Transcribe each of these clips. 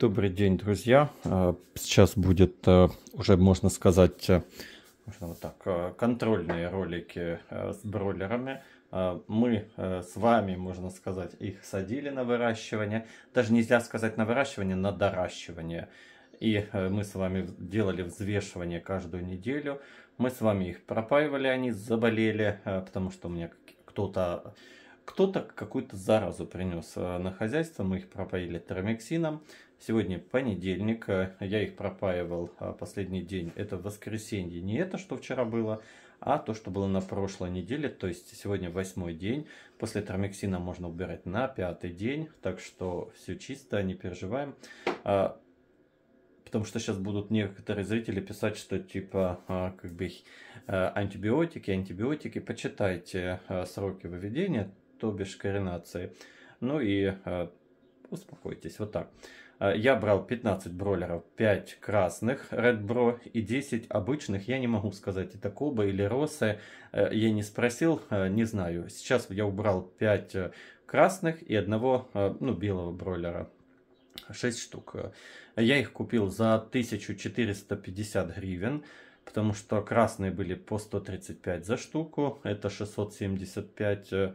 Добрый день, друзья. Э, сейчас будет э, уже, можно сказать, э, вот так, контрольные ролики с бройлерами. Мы с вами, можно сказать, их садили на выращивание. Даже нельзя сказать на выращивание, на доращивание. И мы с вами делали взвешивание каждую неделю. Мы с вами их пропаивали, они заболели, потому что у меня кто-то кто-то какую-то заразу принес на хозяйство, мы их пропоили термиксином, Сегодня понедельник, э, я их пропаивал а, последний день, это воскресенье, не это, что вчера было, а то, что было на прошлой неделе, то есть сегодня восьмой день, после тромексина можно убирать на пятый день, так что все чисто, не переживаем. А, потому что сейчас будут некоторые зрители писать, что типа а, как бы антибиотики, антибиотики. Почитайте сроки выведения, то бишь коренации. Ну и успокойтесь, вот так. Э, я брал 15 бройлеров, 5 красных Red Bro и 10 обычных. Я не могу сказать, это Коба или Росы. Э, я не спросил, э, не знаю. Сейчас я убрал 5 красных и одного ну, белого бройлера. 6 штук. Я их купил за 1450 гривен, потому что красные были по 135 за штуку. Это 675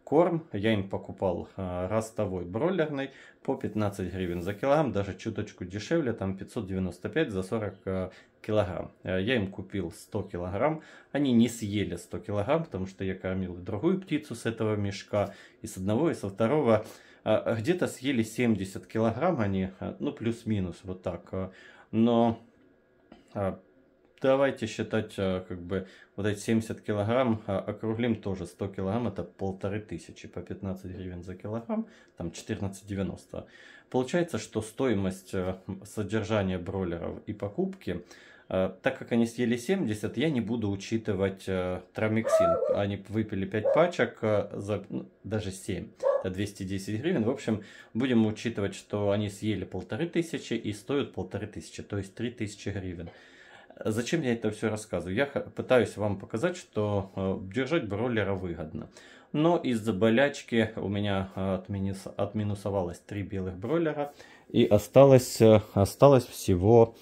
корм. Я им покупал а, ростовой бройлерный по 15 гривен за килограмм, даже чуточку дешевле, там 595 за 40 а, килограмм. А, я им купил 100 килограмм, они не съели 100 килограмм, потому что я кормил другую птицу с этого мешка, и с одного, и со второго. Где-то съели 70 килограмм они, ну плюс-минус, вот так. Но давайте считать, э, как бы, вот эти 70 килограмм, а, округлим тоже 100 килограмм, это полторы тысячи по 15 гривен за килограмм, там 14,90. Получается, что стоимость э, содержания бройлеров и покупки, э, так как они съели 70, я не буду учитывать трамиксин. Они выпили 5 пачек, за, ну, даже 7, это 210 гривен. В общем, будем учитывать, что они съели полторы тысячи и стоят полторы тысячи, то есть 3000 гривен. Зачем я это все рассказываю? Я пытаюсь вам показать, что э, держать бройлера выгодно. Но из-за болячки у меня э, отминус, отминусовалось 3 белых бройлера. И осталось, э, осталось всего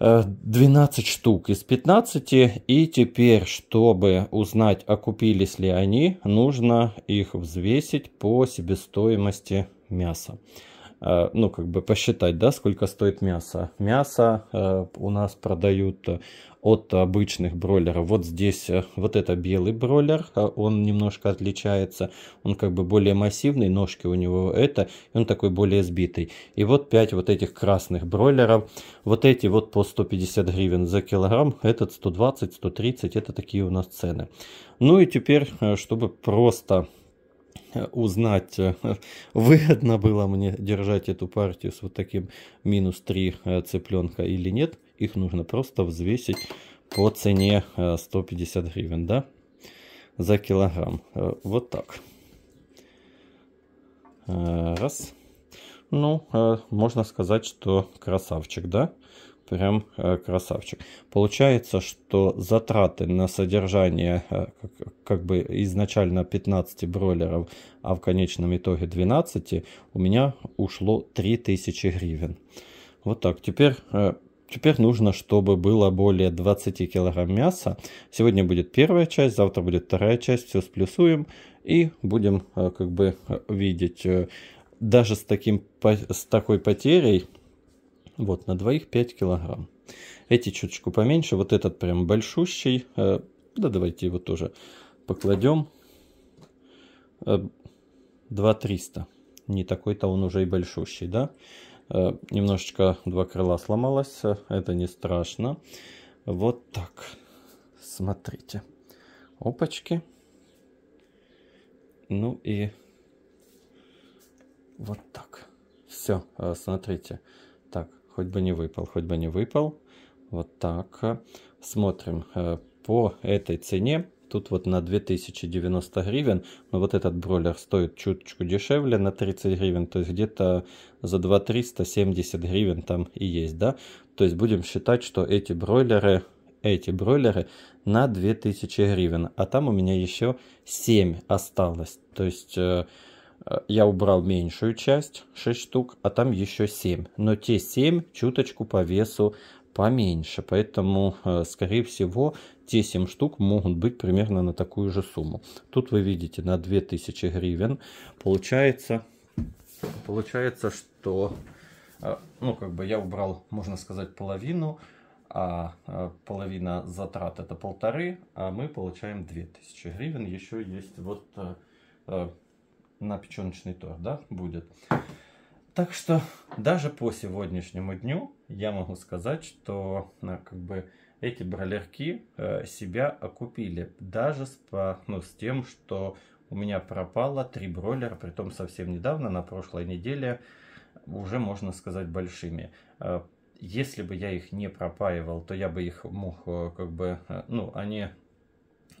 12 штук из 15. И теперь, чтобы узнать, окупились ли они, нужно их взвесить по себестоимости мяса. Э, ну, как бы посчитать, да, сколько стоит мясо. Мясо э, у нас продают э, от обычных бройлеров. Вот здесь э, вот это белый бройлер, он немножко отличается, он как бы более массивный, ножки у него это, и он такой более сбитый. И вот 5 вот этих красных бройлеров, вот эти вот по 150 гривен за килограмм, этот 120, 130, это такие у нас цены. Ну и теперь, чтобы просто узнать, э, выгодно было мне держать эту партию с вот таким минус 3 э, цыпленка или нет. Их нужно просто взвесить по цене 150 э, гривен, да, за килограмм. Вот так. Раз. Ну, можно сказать, что красавчик, да? прям э, красавчик. Получается, что затраты на содержание э, как бы изначально 15 бройлеров, а в конечном итоге 12, у меня ушло 3000 гривен. Вот так, теперь э, Теперь нужно, чтобы было более 20 килограмм мяса. Сегодня будет первая часть, завтра будет вторая часть. Все сплюсуем и будем как бы видеть. Даже с, таким, с такой потерей вот, на двоих 5 килограмм. Эти чуточку поменьше. Вот этот прям большущий. Э, да, давайте его тоже покладем. 2300. Э, не такой-то он уже и большущий, да? Э, немножечко два крыла сломалось. Это не страшно. Вот так. Смотрите. Опачки. Ну и вот так. Все, смотрите. Смотрите хоть бы не выпал, хоть бы не выпал. Вот так. Смотрим э, по этой цене. Тут вот на 2090 гривен, но вот этот бройлер стоит чуточку дешевле, на 30 гривен, то есть где-то за 2370 гривен там и есть, да? То есть будем считать, что эти бройлеры эти бройлеры на 2000 гривен, а там у меня еще 7 осталось. То есть э, Э, я убрал меньшую часть, 6 штук, а там еще 7. Но те 7 чуточку по весу поменьше, поэтому, э, скорее всего, те 7 штук могут быть примерно на такую же сумму. Тут вы видите на 2000 гривен. Получается, получается что э, ну, как бы я убрал, можно сказать, половину, а половина затрат это полторы, а мы получаем 2000 гривен. Еще есть вот на печеночный торт, да, будет. Так что даже по сегодняшнему дню я могу сказать, что э, как бы эти бролерки э, себя окупили. Даже с, по, ну, с тем, что у меня пропало три бройлера, притом совсем недавно, на прошлой неделе, уже можно сказать большими. Э, если бы я их не пропаивал, то я бы их мог как бы, ну, они,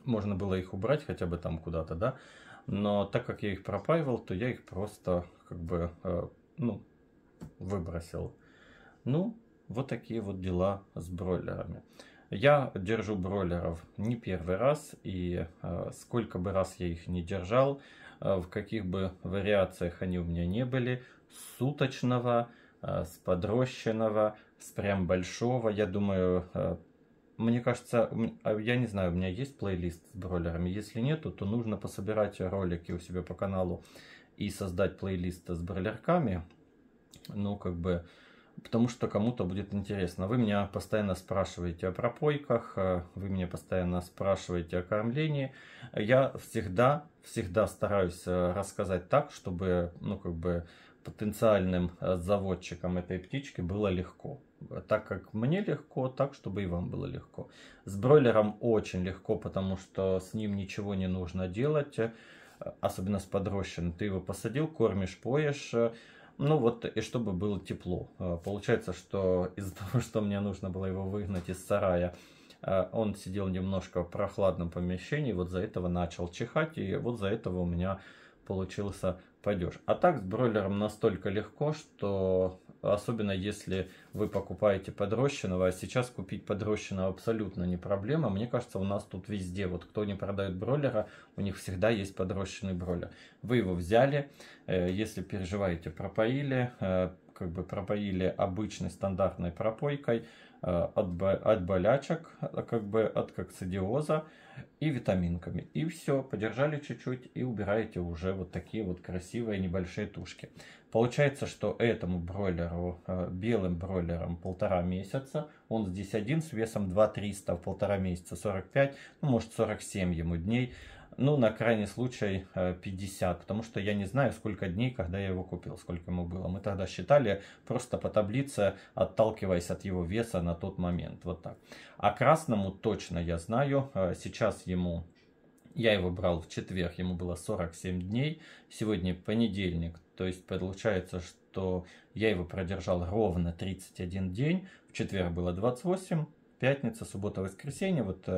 можно было их убрать хотя бы там куда-то, да, но так как я их пропаивал, то я их просто как бы, э, ну, выбросил. Ну, вот такие вот дела с бройлерами. Я держу бройлеров не первый раз, и э, сколько бы раз я их не держал, э, в каких бы вариациях они у меня не были, суточного, э, с подрощенного, с прям большого, я думаю, э, мне кажется, а я не знаю, у меня есть плейлист с бройлерами. Если нету, то нужно пособирать ролики у себя по каналу и создать плейлист с бройлерками. Ну, как бы, потому что кому-то будет интересно. Вы меня постоянно спрашиваете о пропойках, э, вы меня постоянно спрашиваете о кормлении. Я всегда, всегда стараюсь э, рассказать так, чтобы, ну, как бы, потенциальным э, заводчикам этой птички было легко так как мне легко, так, чтобы и вам было легко. С бройлером очень легко, потому что с ним ничего не нужно делать, э, особенно с подрощенным. Ты его посадил, кормишь, поешь, э, ну вот, и чтобы было тепло. Э, получается, что из-за того, что мне нужно было его выгнать из сарая, он сидел немножко в прохладном помещении, вот за этого начал чихать, и вот за этого у меня получился падеж. А так с бройлером настолько легко, что особенно если вы покупаете подрощенного, а сейчас купить подрощенного абсолютно не проблема. Мне кажется, у нас тут везде, вот кто не продает бройлера, у них всегда есть подрощенный бройлер. Вы его взяли, э, если переживаете, пропоили, э, как бы пропоили обычной стандартной пропойкой э, от, от болячек, э, как бы от коксидиоза и витаминками. И все, подержали чуть-чуть и убираете уже вот такие вот красивые небольшие тушки. Получается, что этому бройлеру, э, белым бройлерам полтора месяца, он здесь один с весом 2300, полтора месяца 45, ну может 47 ему дней, ну, на крайний случай 50, э, потому что я не знаю, сколько дней, когда я его купил, сколько ему было. Мы тогда считали просто по таблице, отталкиваясь от его веса на тот момент, вот так. А красному точно я знаю, э, сейчас ему я его брал в четверг, ему было 47 дней. Сегодня понедельник, то есть получается, что я его продержал ровно 31 день. В четверг было 28, пятница, суббота, воскресенье, вот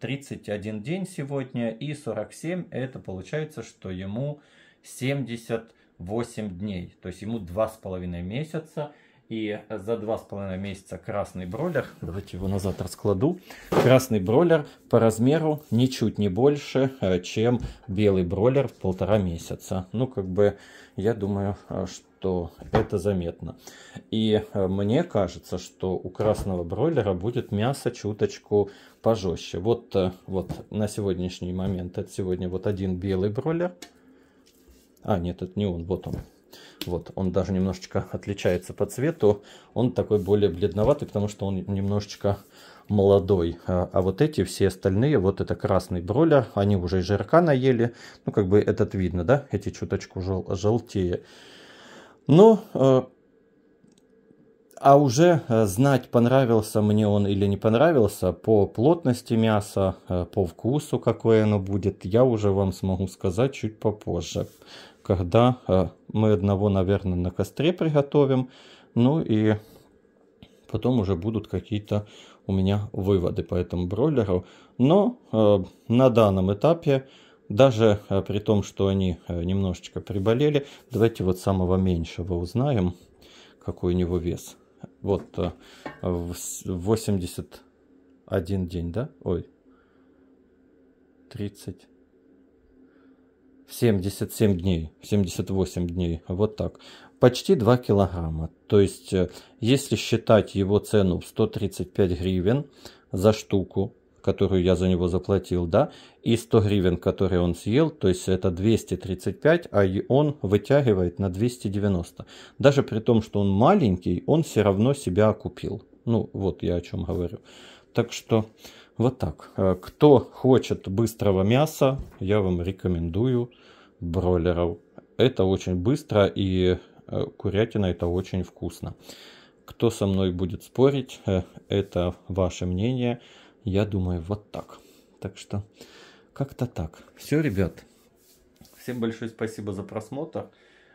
31 э, день сегодня и 47, это получается, что ему 78 дней, то есть ему 2,5 месяца. И за 2,5 месяца красный бролер, давайте его назад раскладу, красный бролер по размеру ничуть не больше, э, чем белый бролер в полтора месяца. Ну, как бы, я думаю, что э, то это заметно. И э, мне кажется, что у красного бройлера будет мясо чуточку пожестче. Вот, э, вот на сегодняшний момент, это сегодня вот один белый бройлер. А, нет, это не он, вот он. Вот, он даже немножечко отличается по цвету. Он такой более бледноватый, потому что он немножечко молодой. А, а вот эти все остальные, вот это красный бройлер, они уже и жирка наели. Ну, как бы этот видно, да? Эти чуточку жел желтее. Ну, э, а уже э, знать, понравился мне он или не понравился, по плотности мяса, э, по вкусу, какое оно будет, я уже вам смогу сказать чуть попозже, когда мы одного, наверное, на костре приготовим, ну и потом уже будут какие-то у меня выводы по этому бройлеру. Но на данном этапе даже э, при том, что они э, немножечко приболели, давайте вот самого меньшего узнаем, какой у него вес. Вот 81 э, день, да? Ой, 30. 77 дней, 78 дней, вот так. Почти 2 килограмма. То есть, если считать его цену в 135 гривен за штуку, которую я за него заплатил, да, и 100 гривен, которые он съел, то есть это 235, а он вытягивает на 290. Даже при том, что он маленький, он все равно себя окупил. Ну, вот я о чем говорю. Так что вот так. Э, кто хочет быстрого мяса, я вам рекомендую бройлеров. Это очень быстро и э, курятина это очень вкусно. Кто со мной будет спорить, э, это ваше мнение я думаю, вот так. Так что как-то так. Все, ребят. Всем большое спасибо за просмотр.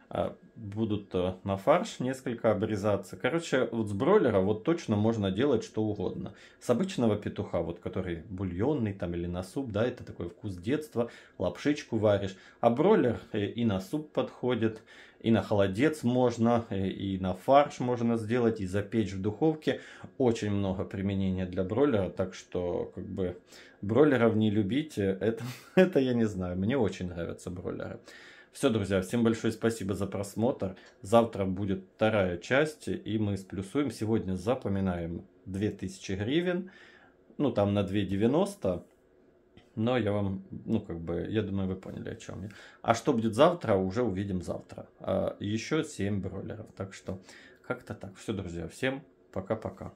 А, будут э, на фарш несколько обрезаться. Короче, вот с бройлера вот точно можно делать что угодно. С обычного петуха, вот который бульонный там или на суп, да, это такой вкус детства, лапшичку варишь. А бройлер э, и на суп подходит, и на холодец можно, э, и на фарш можно сделать, и запечь в духовке. Очень много применения для бройлера, так что как бы бройлеров не любите, это, это я не знаю, мне очень нравятся бройлеры. Все, друзья, всем большое спасибо за просмотр. Завтра будет вторая часть, и мы сплюсуем. Сегодня запоминаем 2000 гривен, ну там на 290. Но я вам, ну как бы, я думаю, вы поняли, о чем я. А что будет завтра, уже увидим завтра. А еще 7 бройлеров. Так что как-то так. Все, друзья, всем пока-пока.